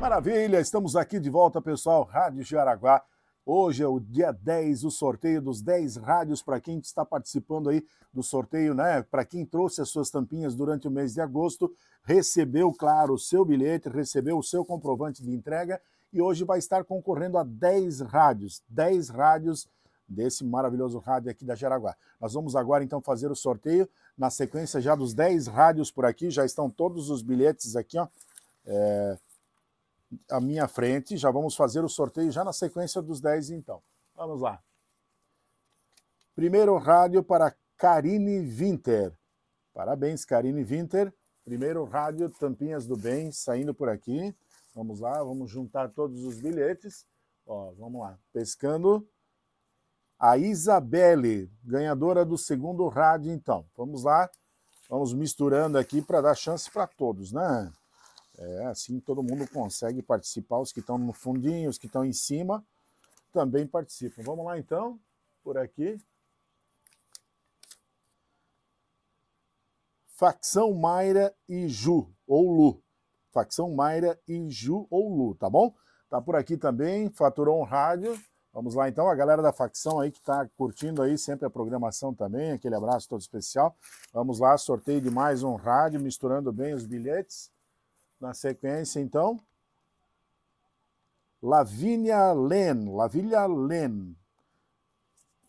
Maravilha, estamos aqui de volta, pessoal, Rádio Jaraguá. Hoje é o dia 10, o sorteio dos 10 rádios para quem está participando aí do sorteio, né? Para quem trouxe as suas tampinhas durante o mês de agosto, recebeu, claro, o seu bilhete, recebeu o seu comprovante de entrega e hoje vai estar concorrendo a 10 rádios, 10 rádios desse maravilhoso rádio aqui da Jaraguá. Nós vamos agora então fazer o sorteio na sequência já dos 10 rádios por aqui, já estão todos os bilhetes aqui, ó. É à minha frente. Já vamos fazer o sorteio já na sequência dos 10, então. Vamos lá. Primeiro rádio para Karine Winter. Parabéns, Karine Winter. Primeiro rádio Tampinhas do Bem saindo por aqui. Vamos lá, vamos juntar todos os bilhetes. Ó, vamos lá, pescando. A Isabelle, ganhadora do segundo rádio, então. Vamos lá, vamos misturando aqui para dar chance para todos, né? É, assim todo mundo consegue participar, os que estão no fundinho, os que estão em cima também participam. Vamos lá então, por aqui. Facção Mayra e Ju, ou Lu. Facção Mayra e Ju, ou Lu, tá bom? Tá por aqui também, faturou um Rádio. Vamos lá então, a galera da facção aí que está curtindo aí sempre a programação também, aquele abraço todo especial. Vamos lá, sorteio de mais um rádio, misturando bem os bilhetes. Na sequência, então, Lavínia Len, Lavínia Len.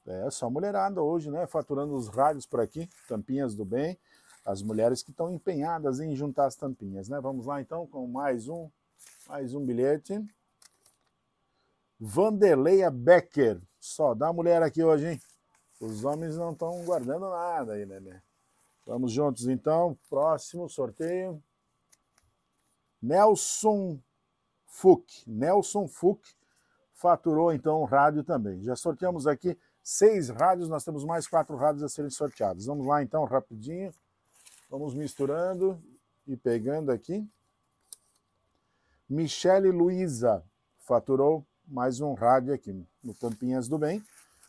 É só mulherada hoje, né? Faturando os rádios por aqui, tampinhas do bem. As mulheres que estão empenhadas em juntar as tampinhas, né? Vamos lá então com mais um, mais um bilhete. Vandeleia Becker. Só dá mulher aqui hoje, hein? Os homens não estão guardando nada aí, né? Vamos juntos então, próximo sorteio. Nelson Fuch. Nelson Fuch faturou então o rádio também. Já sorteamos aqui seis rádios, nós temos mais quatro rádios a serem sorteados. Vamos lá então, rapidinho. Vamos misturando e pegando aqui. Michele Luiza faturou mais um rádio aqui no Tampinhas do Bem.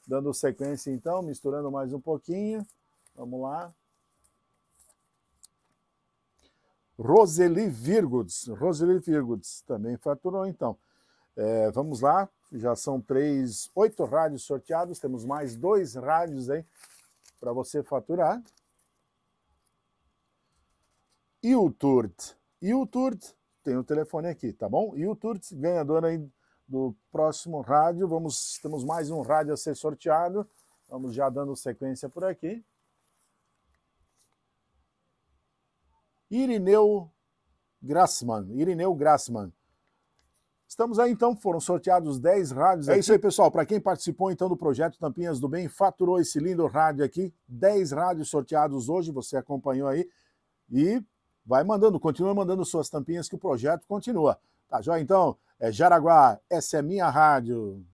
Dando sequência então, misturando mais um pouquinho. Vamos lá. Roseli Virgudes. Roseli Virgudes também faturou, então. É, vamos lá, já são três, oito rádios sorteados, temos mais dois rádios aí para você faturar. Ilturt. Ilturt, tem o telefone aqui, tá bom? Ilturt, ganhador aí do próximo rádio. Vamos, temos mais um rádio a ser sorteado. Vamos já dando sequência por aqui. Irineu Grassman. Irineu Grassman. Estamos aí então, foram sorteados 10 rádios. É aqui. isso aí, pessoal. Para quem participou então do projeto Tampinhas do Bem, faturou esse lindo rádio aqui. 10 rádios sorteados hoje, você acompanhou aí. E vai mandando, continua mandando suas tampinhas que o projeto continua. Tá joia então? É Jaraguá, essa é minha rádio.